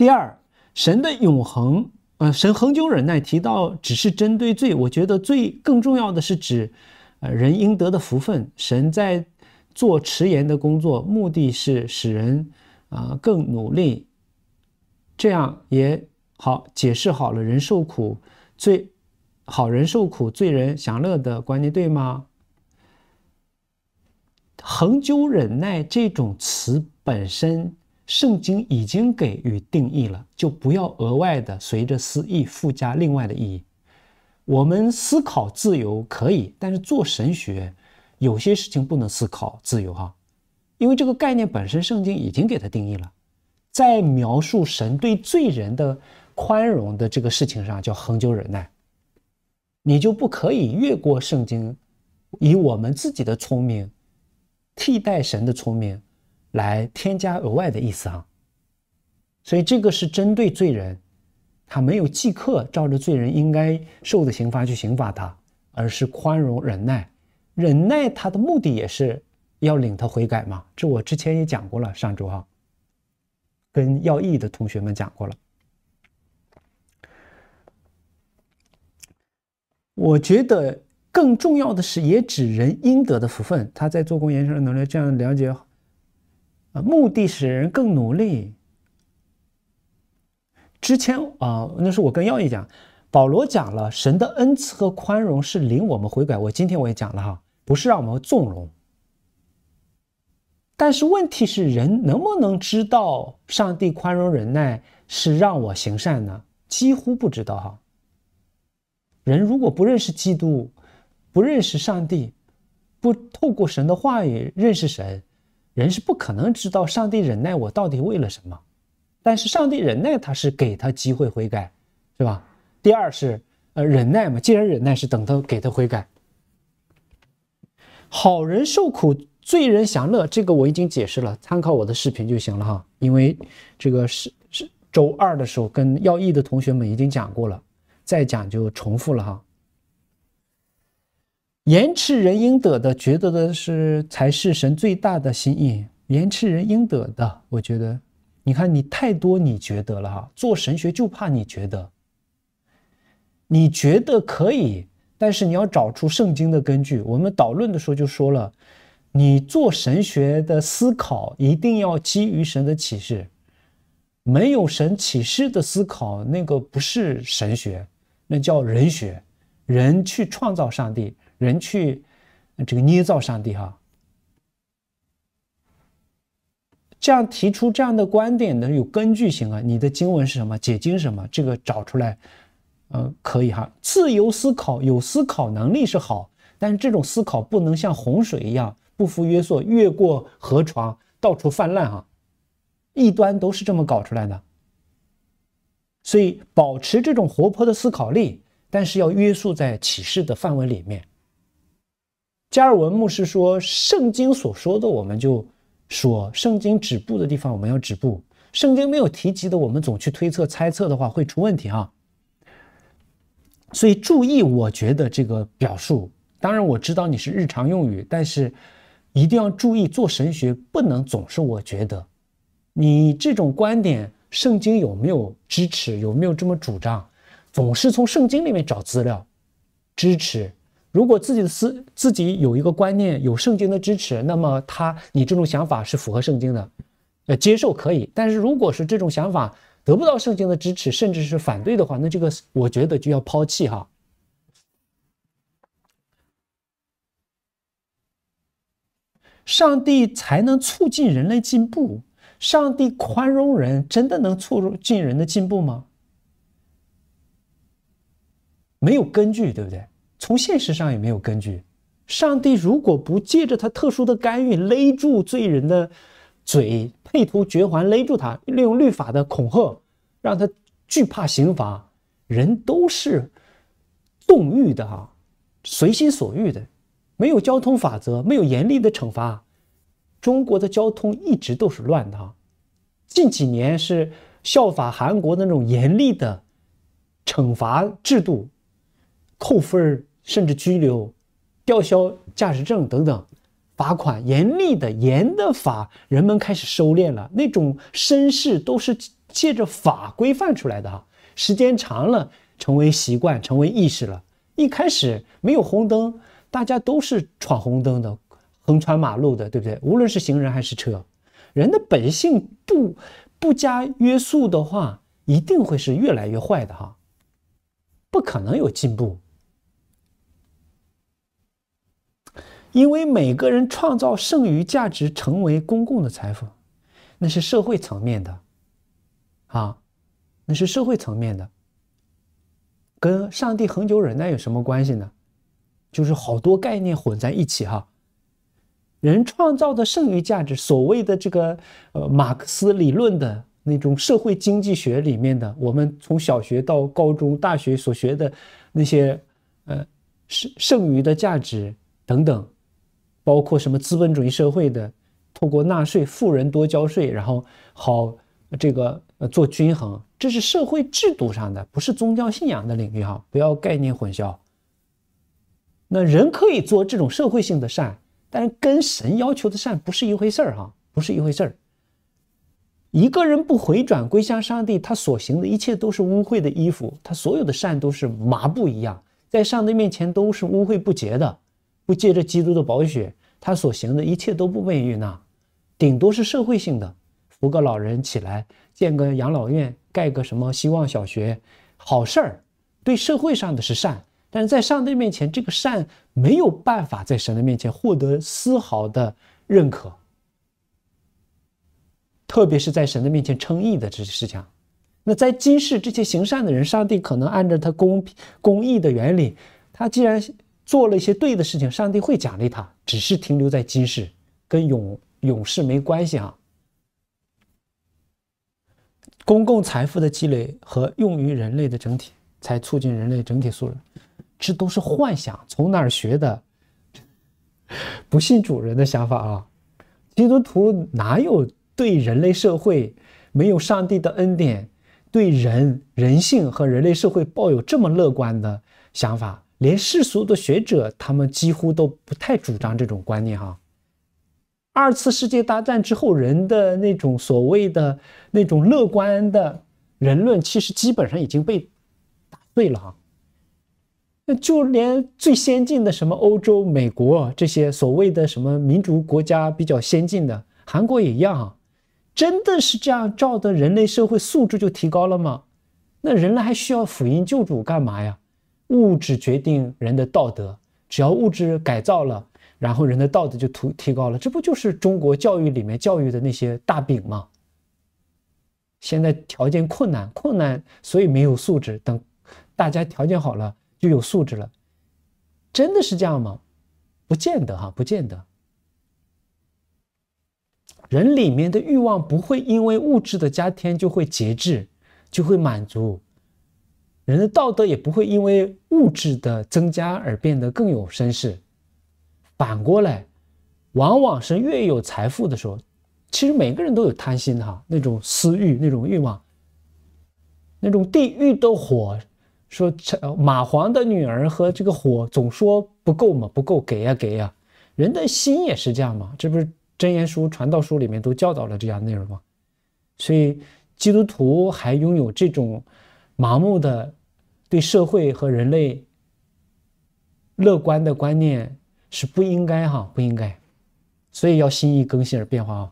第二，神的永恒，呃，神恒久忍耐，提到只是针对罪，我觉得最更重要的是指，呃，人应得的福分。神在做迟延的工作，目的是使人啊更努力，这样也好解释好了人受苦罪，好人受苦，罪人享乐的观念，对吗？恒久忍耐这种词本身。圣经已经给予定义了，就不要额外的随着私意附加另外的意义。我们思考自由可以，但是做神学，有些事情不能思考自由哈，因为这个概念本身圣经已经给它定义了。在描述神对罪人的宽容的这个事情上，叫恒久忍耐，你就不可以越过圣经，以我们自己的聪明替代神的聪明。来添加额外的意思啊，所以这个是针对罪人，他没有即刻照着罪人应该受的刑罚去刑罚他，而是宽容忍耐，忍耐他的目的也是要领他悔改嘛。这我之前也讲过了，上周哈，跟要义的同学们讲过了。我觉得更重要的是也指人应得的福分，他在做工延上能力这样了解。啊，目的使人更努力。之前啊，那是我跟耀一讲，保罗讲了，神的恩赐和宽容是领我们回改。我今天我也讲了哈，不是让我们纵容。但是问题是，人能不能知道上帝宽容忍耐是让我行善呢？几乎不知道哈。人如果不认识基督，不认识上帝，不透过神的话语认识神。人是不可能知道上帝忍耐我到底为了什么，但是上帝忍耐他是给他机会悔改，是吧？第二是呃忍耐嘛，既然忍耐是等他给他悔改，好人受苦，罪人享乐，这个我已经解释了，参考我的视频就行了哈，因为这个是是周二的时候跟要义的同学们已经讲过了，再讲就重复了哈。延迟人应得的，觉得的是才是神最大的心意。延迟人应得的，我觉得，你看你太多你觉得了哈。做神学就怕你觉得，你觉得可以，但是你要找出圣经的根据。我们导论的时候就说了，你做神学的思考一定要基于神的启示，没有神启示的思考，那个不是神学，那叫人学，人去创造上帝。人去这个捏造上帝哈，这样提出这样的观点能有根据性啊？你的经文是什么？解经什么？这个找出来，呃，可以哈。自由思考有思考能力是好，但是这种思考不能像洪水一样不服约束，越过河床到处泛滥啊。异端都是这么搞出来的，所以保持这种活泼的思考力，但是要约束在启示的范围里面。加尔文牧师说：“圣经所说的，我们就说；圣经止步的地方，我们要止步。圣经没有提及的，我们总去推测、猜测的话，会出问题啊。所以，注意，我觉得这个表述。当然，我知道你是日常用语，但是一定要注意，做神学不能总是我觉得。你这种观点，圣经有没有支持？有没有这么主张？总是从圣经里面找资料支持。”如果自己的思自己有一个观念有圣经的支持，那么他你这种想法是符合圣经的，呃，接受可以。但是如果是这种想法得不到圣经的支持，甚至是反对的话，那这个我觉得就要抛弃哈。上帝才能促进人类进步，上帝宽容人，真的能促进人的进步吗？没有根据，对不对？从现实上也没有根据。上帝如果不借着他特殊的干预，勒住罪人的嘴，配图绝环勒住他，利用律法的恐吓，让他惧怕刑罚，人都是纵欲的哈，随心所欲的，没有交通法则，没有严厉的惩罚，中国的交通一直都是乱的。近几年是效法韩国那种严厉的惩罚制度，扣分儿。甚至拘留、吊销驾驶证等等，罚款严厉的，严的罚，人们开始收敛了。那种绅士都是借着法规范出来的哈。时间长了，成为习惯，成为意识了。一开始没有红灯，大家都是闯红灯的，横穿马路的，对不对？无论是行人还是车，人的本性不不加约束的话，一定会是越来越坏的哈，不可能有进步。因为每个人创造剩余价值成为公共的财富，那是社会层面的，啊，那是社会层面的，跟上帝恒久忍耐有什么关系呢？就是好多概念混在一起哈。人创造的剩余价值，所谓的这个呃马克思理论的那种社会经济学里面的，我们从小学到高中、大学所学的那些呃剩剩余的价值等等。包括什么资本主义社会的，通过纳税，富人多交税，然后好这个呃做均衡，这是社会制度上的，不是宗教信仰的领域哈，不要概念混淆。那人可以做这种社会性的善，但是跟神要求的善不是一回事儿哈，不是一回事儿。一个人不回转归向上帝，他所行的一切都是污秽的衣服，他所有的善都是麻布一样，在上帝面前都是污秽不洁的。不借着基督的宝血，他所行的一切都不被悦纳，顶多是社会性的，扶个老人起来，建个养老院，盖个什么希望小学，好事儿，对社会上的是善，但是在上帝面前，这个善没有办法在神的面前获得丝毫的认可，特别是在神的面前称义的这些事情，那在今世这些行善的人，上帝可能按照他公公益的原理，他既然。做了一些对的事情，上帝会奖励他，只是停留在今世，跟永永世没关系啊。公共财富的积累和用于人类的整体，才促进人类整体素质，这都是幻想。从哪儿学的？不信主人的想法啊！基督徒哪有对人类社会没有上帝的恩典，对人人性和人类社会抱有这么乐观的想法？连世俗的学者，他们几乎都不太主张这种观念哈。二次世界大战之后，人的那种所谓的那种乐观的人论，其实基本上已经被打碎了哈。那就连最先进的什么欧洲、美国这些所谓的什么民主国家比较先进的，韩国也一样啊，真的是这样照的，人类社会素质就提高了吗？那人类还需要福音救主干嘛呀？物质决定人的道德，只要物质改造了，然后人的道德就突提高了。这不就是中国教育里面教育的那些大饼吗？现在条件困难，困难所以没有素质，等大家条件好了就有素质了，真的是这样吗？不见得哈，不见得。人里面的欲望不会因为物质的加添就会节制，就会满足。人的道德也不会因为物质的增加而变得更有绅士。反过来，往往是越有财富的时候，其实每个人都有贪心哈，那种私欲、那种欲望、那种地狱的火。说马皇的女儿和这个火总说不够嘛，不够给呀给呀。人的心也是这样嘛，这不是真言书、传道书里面都教导了这样内容吗？所以基督徒还拥有这种盲目的。对社会和人类乐观的观念是不应该哈，不应该，所以要心意更新而变化。